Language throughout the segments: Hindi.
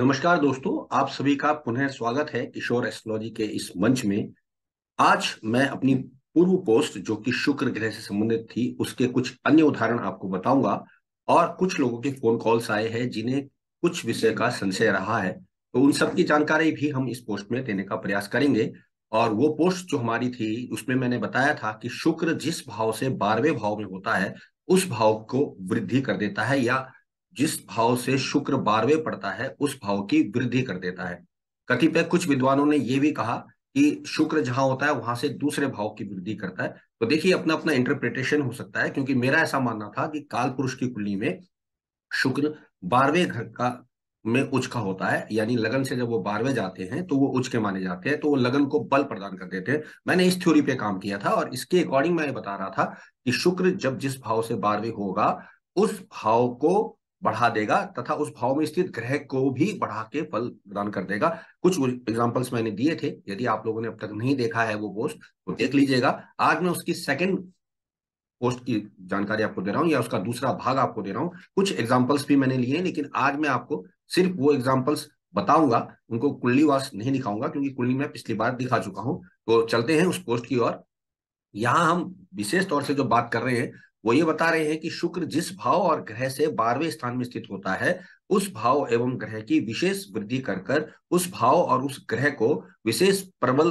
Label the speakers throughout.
Speaker 1: नमस्कार दोस्तों आप सभी का पुनः स्वागत है किशोर एस्ट्रोलॉजी के इस मंच में आज मैं अपनी पूर्व पोस्ट जो कि शुक्र ग्रह से संबंधित थी उसके कुछ अन्य उदाहरण आपको बताऊंगा और कुछ लोगों के फोन कॉल्स आए हैं जिन्हें कुछ विषय का संशय रहा है तो उन सब की जानकारी भी हम इस पोस्ट में देने का प्रयास करेंगे और वो पोस्ट जो हमारी थी उसमें मैंने बताया था कि शुक्र जिस भाव से बारहवें भाव में होता है उस भाव को वृद्धि कर देता है या जिस भाव से शुक्र बारहवें पड़ता है उस भाव की वृद्धि कर देता है कतिपय कुछ विद्वानों ने यह भी कहा कि शुक्र जहां होता है वहां से दूसरे भाव की वृद्धि करता है तो देखिए अपना अपना इंटरप्रिटेशन हो सकता है क्योंकि मेरा ऐसा मानना था कि काल पुरुष की कुंडली में शुक्र बारहवें घर का में उच्च का होता है यानी लगन से जब वो बारहवें जाते हैं तो वो उच्च के माने जाते हैं तो वो लगन को बल प्रदान कर देते हैं मैंने इस थ्योरी पे काम किया था और इसके अकॉर्डिंग मैं बता रहा था कि शुक्र जब जिस भाव से बारहवें होगा उस भाव को बढ़ा देगा तथा उस भाव में स्थित ग्रह को भी बढ़ा के फल प्रदान कर देगा कुछ एग्जाम्पल्स मैंने दिए थे यदि आप लोगों ने अब तक नहीं देखा है वो पोस्ट तो देख लीजिएगा आज मैं उसकी सेकंड पोस्ट की जानकारी आपको दे रहा हूँ या उसका दूसरा भाग आपको दे रहा हूँ कुछ एग्जाम्पल्स भी मैंने लिए लेकिन आज मैं आपको सिर्फ वो एग्जाम्पल्स बताऊंगा उनको कुंडली वास नहीं दिखाऊंगा क्योंकि कुंडली में पिछली बार दिखा चुका हूँ तो चलते हैं उस पोस्ट की ओर यहाँ हम विशेष तौर से जो बात कर रहे हैं वो ये बता रहे हैं कि शुक्र जिस भाव और ग्रह से बारहवें स्थान में स्थित होता है उस भाव एवं ग्रह की विशेष वृद्धि कर कर उस भाव और उस ग्रह को विशेष प्रबल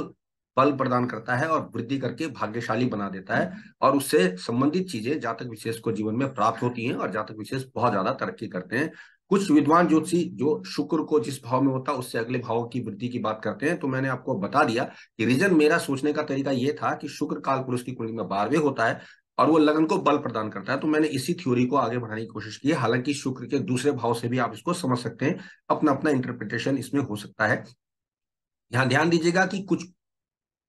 Speaker 1: बल प्रदान करता है और वृद्धि करके भाग्यशाली बना देता है और उससे संबंधित चीजें जातक विशेष को जीवन में प्राप्त होती हैं और जातक विशेष बहुत ज्यादा तरक्की करते हैं कुछ विद्वान ज्योतिषी जो शुक्र को जिस भाव में होता है उससे अगले भाव की वृद्धि की बात करते हैं तो मैंने आपको बता दिया कि रीजन मेरा सोचने का तरीका यह था कि शुक्र काल पुरुष की कुंडली में बारहवें होता है और वो लगन को बल प्रदान करता है तो मैंने इसी थ्योरी को आगे बढ़ाने की कोशिश की है हालांकि शुक्र के दूसरे भाव से भी आप इसको समझ सकते हैं अपना अपना इंटरप्रिटेशन इसमें हो सकता है यहाँ ध्यान दीजिएगा कि कुछ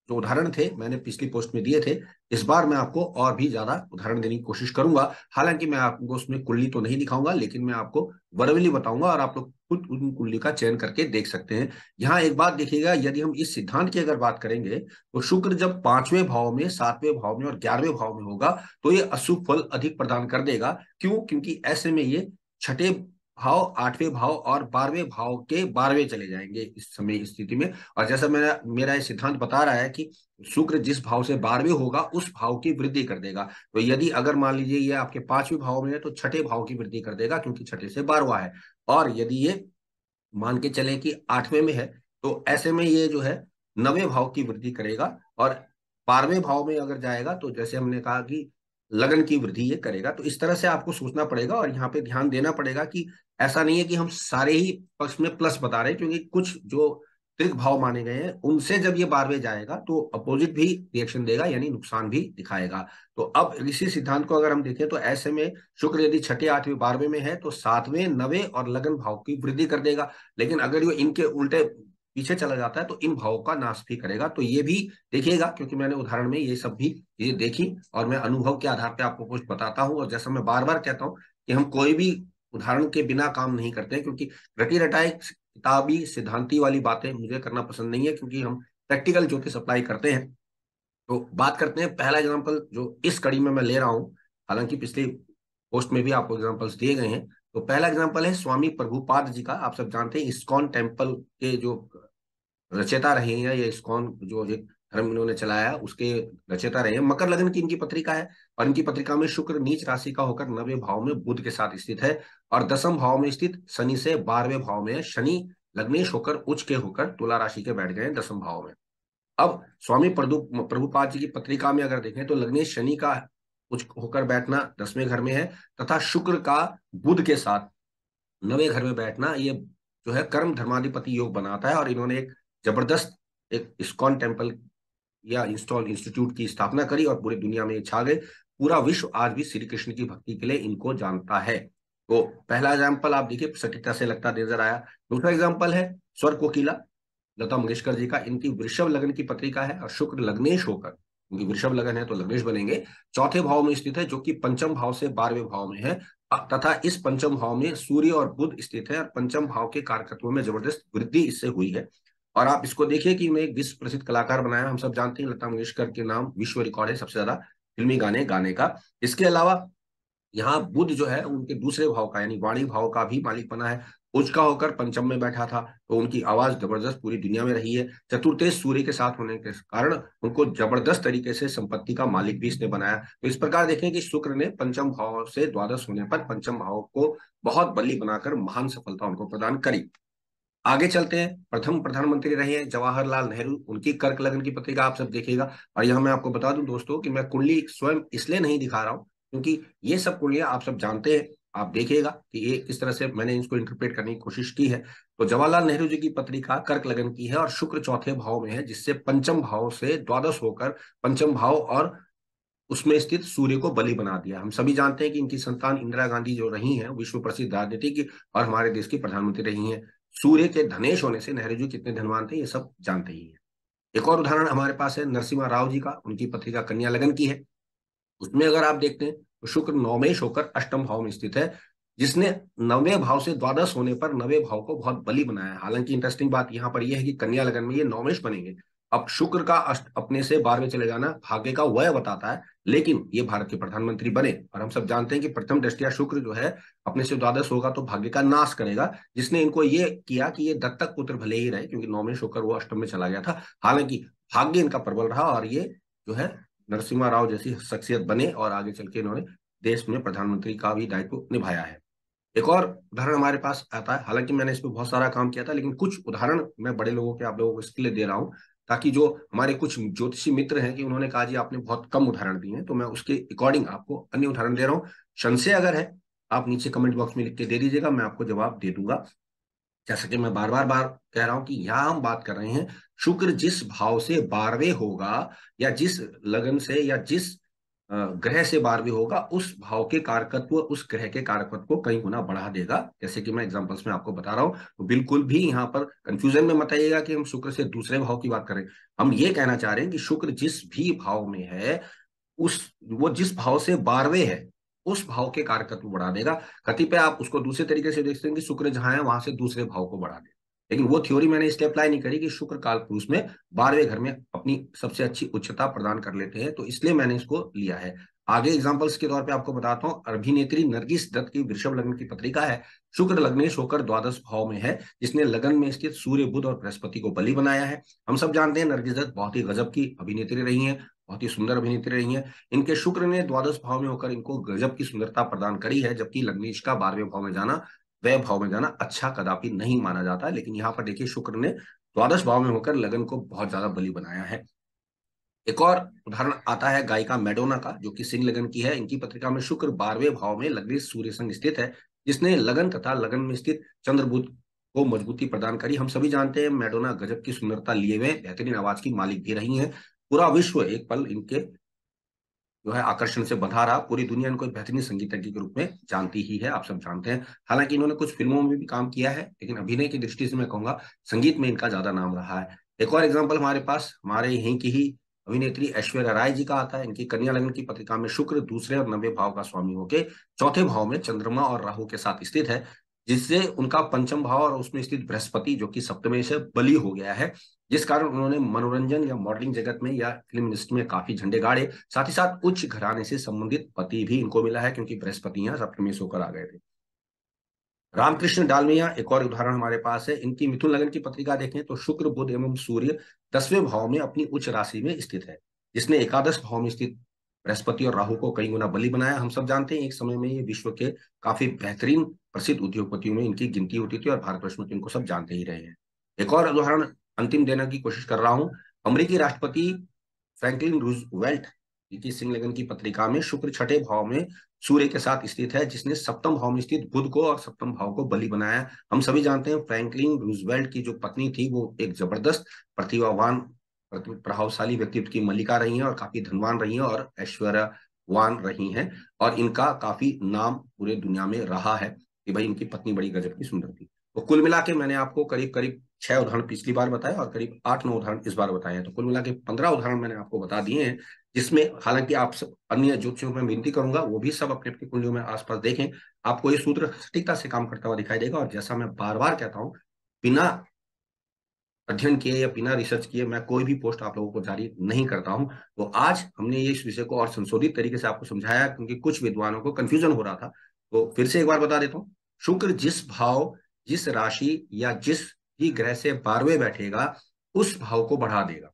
Speaker 1: जो उदाहरण थे मैंने पिछली पोस्ट में दिए थे इस बार मैं आपको और भी ज्यादा उदाहरण देने की कोशिश करूंगा हालांकि मैं आपको उसमें कुल्ली तो नहीं दिखाऊंगा लेकिन मैं आपको वरवली बताऊंगा और आप लोग खुद उन कुंडली का चयन करके देख सकते हैं यहाँ एक बात देखिएगा यदि हम इस सिद्धांत की अगर बात करेंगे तो शुक्र जब पांचवें भाव में सातवें भाव में और ग्यारहवें भाव में होगा तो ये अशुभ फल अधिक प्रदान कर देगा क्यों क्योंकि ऐसे में ये छठे भाव आठवें भाव और बारहवें भाव के बारहवें चले जाएंगे इस समय स्थिति में और जैसा मेरा मेरा ये सिद्धांत बता रहा है कि शुक्र जिस भाव से बारहवें होगा उस भाव की वृद्धि कर देगा तो यदि अगर मान लीजिए ये आपके पांचवें भाव में है तो छठे भाव की वृद्धि कर देगा क्योंकि छठे से बारहवा है और यदि ये मान के चले कि आठवें में है तो ऐसे में ये जो है नवे भाव की वृद्धि करेगा और बारहवें भाव में अगर जाएगा तो जैसे हमने कहा कि लगन की वृद्धि ये करेगा तो इस तरह से आपको सोचना पड़ेगा और यहाँ पे ध्यान देना पड़ेगा कि ऐसा नहीं है कि हम सारे ही पक्ष में प्लस बता रहे हैं क्योंकि कुछ जो त्रिक भाव माने गए हैं उनसे जब ये बारहवें जाएगा तो अपोजिट भी रिएक्शन देगा यानी नुकसान भी दिखाएगा तो अब इसी सिद्धांत को अगर हम देखें तो ऐसे में शुक्र यदि छठे आठवें बारहवें में है तो सातवें नवे और लगन भाव की वृद्धि कर देगा लेकिन अगर ये इनके उल्टे पीछे चला जाता है तो इन भावों का नाश भी करेगा तो ये भी देखिएगा क्योंकि मैंने उदाहरण में ये सब भी ये देखी और मैं अनुभव के आधार पर आपको कुछ बताता हूँ और जैसा मैं बार बार कहता हूँ कि हम कोई भी उदाहरण के बिना काम नहीं करते क्योंकि रटी रटाई किताबी सिद्धांति वाली बातें मुझे करना पसंद नहीं है क्योंकि हम प्रैक्टिकल जो कि सप्लाई करते हैं तो बात करते हैं पहला एग्जाम्पल जो इस कड़ी में मैं ले रहा हूँ हालांकि पिछले पोस्ट में भी आपको एग्जाम्पल्स दिए गए हैं तो पहला एग्जाम्पल है स्वामी प्रभुपाद जी का आप सब जानते हैं इस्कॉन टेम्पल के जो रचेता रहे हैं या इस्कॉन जो एक धर्म इन्होंने चलाया उसके रचेता रहे मकर लग्न की इनकी पत्रिका है और इनकी पत्रिका में शुक्र नीच राशि का होकर नवे भाव में बुद्ध के साथ स्थित है और दसम भाव में स्थित शनि से बारहवें भाव में शनि लग्नेश होकर उच्च के होकर तुला राशि के बैठ गए दसम भाव में अब स्वामी प्रभुपाद जी की पत्रिका में अगर देखें तो लग्नेश शनि का उच्च होकर बैठना दसवें घर में है तथा शुक्र का बुध के साथ नवे घर में बैठना ये जो है कर्म धर्माधिपति योग बनाता है और इन्होंने एक जबरदस्त एक स्कॉन टेम्पल या इंस्टॉल इंस्टीट्यूट की स्थापना करी और पूरी दुनिया में छा गए पूरा विश्व आज भी श्री कृष्ण की भक्ति के लिए इनको जानता है तो पहला एग्जाम्पल आप देखिए सटीकता से लगता नजर आया दूसरा एग्जाम्पल है स्वर कोकिला लता मंगेशकर जी का इनकी वृषभ लग्न की पत्रिका है और शुक्र लग्नेश होकर उनकी वृषभ लगन है तो लग्नेश बनेंगे चौथे भाव में स्थित है जो कि पंचम भाव से बारहवें भाव में है तथा इस पंचम भाव में सूर्य और बुध स्थित है और पंचम भाव के कार्यकत्व में जबरदस्त वृद्धि इससे हुई है और आप इसको देखिए कि उन्हें एक विश्व प्रसिद्ध कलाकार बनाया हम सब जानते हैं लता मंगेशकर के नाम विश्व रिकॉर्ड है सबसे ज्यादा फिल्मी गाने गाने का इसके अलावा यहाँ बुद्ध जो है उनके दूसरे भाव का यानी वाणी भाव का भी मालिक बना है उचका होकर पंचम में बैठा था तो उनकी आवाज जबरदस्त पूरी दुनिया में रही है चतुर्थेश सूर्य के साथ होने के कारण उनको जबरदस्त तरीके से संपत्ति का मालिक भी इसने बनाया तो इस प्रकार देखें कि शुक्र ने पंचम भाव से द्वादश होने पर पंचम भाव को बहुत बल्ली बनाकर महान सफलता उनको प्रदान करी आगे चलते हैं प्रथम प्रधानमंत्री रहे हैं जवाहरलाल नेहरू उनकी कर्क लगन की पत्रिका आप सब देखेगा और यहां मैं आपको बता दूं दोस्तों कि मैं कुंडली स्वयं इसलिए नहीं दिखा रहा हूं क्योंकि ये सब कुंडलियां आप सब जानते हैं आप देखिएगा कि ये किस तरह से मैंने इसको इंटरप्रेट करने की कोशिश की है तो जवाहरलाल नेहरू जी की पत्रिका कर्क लगन की है और शुक्र चौथे भाव में है जिससे पंचम भाव से द्वादश होकर पंचम भाव और उसमें स्थित सूर्य को बलि बना दिया हम सभी जानते हैं कि इनकी संतान इंदिरा गांधी जो रही हैं विश्व प्रसिद्ध राजनीतिक और हमारे देश की प्रधानमंत्री रही हैं सूर्य के धनेश होने से नेहरू जी कितने धनवान थे ये सब जानते ही है एक और उदाहरण हमारे पास है नरसिम्हा राव जी का उनकी पत्रिका कन्या लगन की है उसमें अगर आप देखते हैं तो शुक्र नवमेश होकर अष्टम भाव में स्थित है जिसने नवे भाव से द्वादश होने पर नवे भाव को बहुत बलि बनाया हालांकि इंटरेस्टिंग बात यहाँ पर यह है कि कन्या लगन में ये नवमेश बनेंगे अब शुक्र का अष्ट अपने से बारहवें चले जाना भाग्य का वह बताता है लेकिन ये भारत के प्रधानमंत्री बने और हम सब जानते हैं कि प्रथम दृष्टिया शुक्र जो है अपने से द्वादश होगा तो भाग्य का नाश करेगा जिसने इनको ये किया कि ये दत्तक पुत्र भले ही रहे क्योंकि नौवें शुक्र वो अष्टम में चला गया था हालांकि भाग्य इनका प्रबल रहा और ये जो है नरसिम्हा राव जैसी शख्सियत बने और आगे चल के इन्होंने देश में प्रधानमंत्री का भी दायित्व निभाया है एक और उदाहरण हमारे पास आता है हालांकि मैंने इसमें बहुत सारा काम किया था लेकिन कुछ उदाहरण मैं बड़े लोगों के आप लोगों को इसके लिए दे रहा हूँ ताकि जो हमारे कुछ ज्योतिषी मित्र हैं कि उन्होंने कहा जी आपने बहुत कम उदाहरण दिए हैं तो मैं उसके अकॉर्डिंग आपको अन्य उदाहरण दे रहा हूँ संशय अगर है आप नीचे कमेंट बॉक्स में लिख के दे दीजिएगा मैं आपको जवाब दे दूंगा जैसा कि मैं बार बार बार कह रहा हूं कि यहां हम बात कर रहे हैं शुक्र जिस भाव से बारहवें होगा या जिस लगन से या जिस ग्रह से बारहवीं होगा उस भाव के कारकत्व उस ग्रह के कारकत्व को कई गुना बढ़ा देगा जैसे कि मैं एग्जांपल्स में आपको बता रहा हूं तो बिल्कुल भी यहाँ पर कंफ्यूजन में मत आइएगा कि हम शुक्र से दूसरे भाव की बात करें हम ये कहना चाह रहे हैं कि शुक्र जिस भी भाव में है उस वो जिस भाव से बारहवें है उस भाव के कारकत्व बढ़ा देगा कतिपय आप उसको दूसरे तरीके से देखते हैं कि शुक्र जहां है वहां से दूसरे भाव को बढ़ा देगा लेकिन वो थ्योरी मैंने इसलिए अप्लाई नहीं करी कि शुक्र काल पुरुष में बारहवें घर में अपनी सबसे अच्छी उच्चता प्रदान कर लेते हैं तो इसलिए मैंने इसको लिया है आगे एग्जाम्पल्स के तौर पे आपको बताता हूँ अभिनेत्री नरगिस दत्त की वृषभ लग्न की पत्रिका है शुक्र लग्नेश होकर द्वादश भाव में है जिसने लगन में स्थित सूर्य बुध और बृहस्पति को बलि बनाया है हम सब जानते हैं नरगिस दत्त बहुत ही गजब की अभिनेत्री रही है बहुत ही सुंदर अभिनेत्री रही है इनके शुक्र ने द्वादश भाव में होकर इनको गजब की सुंदरता प्रदान करी है जबकि लग्नेश का बारहवें भाव में जाना वह भाव में जाना अच्छा कदापि नहीं माना जाता है लेकिन यहाँ पर देखिए शुक्र ने द्वादश भाव में होकर लगन को बहुत ज्यादा बलि बनाया है एक और उदाहरण आता है गायिका मेडोना का जो कि सिंह लगन की है इनकी पत्रिका में शुक्र बारहवें भाव में लग्न सूर्य संघ स्थित है जिसने लगन तथा लगन में स्थित चंद्रभूत को मजबूती प्रदान करी हम सभी जानते हैं मेडोना गजब की सुंदरता लिए हुए बेहतरीन आवाज की मालिक भी रही है पूरा विश्व एक पल इनके जो है आकर्षण से बंधा रहा पूरी दुनिया इनको एक बेहतरीन संगीतज्ञ के रूप में जानती ही है आप सब जानते हैं हालांकि इन्होंने कुछ फिल्मों में भी काम किया है लेकिन अभिनय की दृष्टि से मैं कहूंगा संगीत में इनका ज्यादा नाम रहा है एक और एग्जाम्पल हमारे पास हमारे यहीं की ही अभिनेत्री ऐश्वर्या राय जी का आता है इनकी कन्या लग्न की पत्रिका में शुक्र दूसरे और नवे भाव का स्वामी होके चौथे भाव में चंद्रमा और राहु के साथ स्थित है जिससे उनका पंचम भाव और उसमें स्थित बृहस्पति जो कि सप्तमेश बलि हो गया है जिस कारण उन्होंने मनोरंजन या मॉडलिंग जगत में या फिल्म इंडस्ट्री में काफी झंडे गाड़े साथ ही साथ उच्च घराने से संबंधित पति भी इनको मिला है क्योंकि बृहस्पति यहाँ सप्तमेश होकर आ गए थे रामकृष्ण डालमिया एक और उदाहरण हमारे पास है इनकी मिथुन लगन की पत्रिका देखें तो शुक्र बुध एवं सूर्य दसवें भाव में अपनी उच्च राशि में स्थित है जिसने एकादश भाव में स्थित बृहस्पति और राहु को कई गुना बलि बनाया हम सब जानते हैं एक समय में ये विश्व के काफी बेहतरीन प्रसिद्ध उद्योगपतियों में इनकी गिनती होती थी और भारतवर्ष में तो इनको सब जानते ही रहे हैं एक और उदाहरण अंतिम देने की कोशिश कर रहा हूं अमरीकी राष्ट्रपति फ्रैंकलिन रूजवेल्ट सिंह लगन की पत्रिका में शुक्र छठे भाव में सूर्य के साथ स्थित है जिसने सप्तम भाव में स्थित बुध को और सप्तम भाव को बलि बनाया हम सभी जानते हैं फ्रैंकलिन रूजवेल्ट की जो पत्नी थी वो एक जबरदस्त प्रतिभावान प्रभावशाली व्यक्तित्व की मल्लिका रही है और काफी धनवान रही है और ऐश्वर्यवान रही हैं और इनका काफी नाम पूरे दुनिया में रहा है कि भाई इनकी पत्नी बड़ी गजब की सुंदर थी तो कुल मिला के मैंने आपको करीब करीब छह उदाहरण पिछली बार बताया और करीब आठ नौ उदाहरण इस बार बताए हैं तो कुल मिला के पंद्रह उदाहरण मैंने आपको बता दिए हैं जिसमें हालांकि आप सब अन्य ज्योतिषियों में विनती करूंगा वो भी सब अपने अपनी कुंडलियों में आसपास देखें आपको ये सूत्र सटीकता से काम करता हुआ दिखाई देगा और जैसा मैं बार बार कहता हूँ बिना अध्ययन किए या बिना रिसर्च किए मैं कोई भी पोस्ट आप लोगों को जारी नहीं करता हूं तो आज हमने ये इस विषय को और संशोधित तरीके से आपको समझाया क्योंकि कुछ विद्वानों को कंफ्यूजन हो रहा था तो फिर से एक बार बता देता हूँ शुक्र जिस भाव जिस राशि या जिस ही ग्रह से बारहवें बैठेगा उस भाव को बढ़ा देगा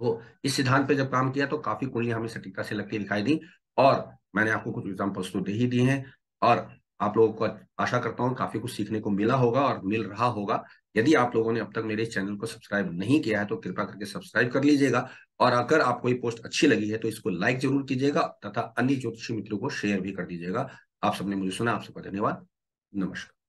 Speaker 1: तो इस सिद्धांत पे जब काम किया तो काफी कुंडलियां हमें सटीकता से लगती दिखाई दी और मैंने आपको कुछ एग्जाम्पल्स तो दे ही दिए हैं और आप लोगों को आशा करता हूँ काफी कुछ सीखने को मिला होगा और मिल रहा होगा यदि आप लोगों ने अब तक मेरे चैनल को सब्सक्राइब नहीं किया है तो कृपा करके सब्सक्राइब कर लीजिएगा और अगर आपको ये पोस्ट अच्छी लगी है तो इसको लाइक जरूर कीजिएगा तथा अन्य ज्योतिषी मित्रों को शेयर भी कर दीजिएगा आप सबने मुझे सुना आप सबका धन्यवाद नमस्कार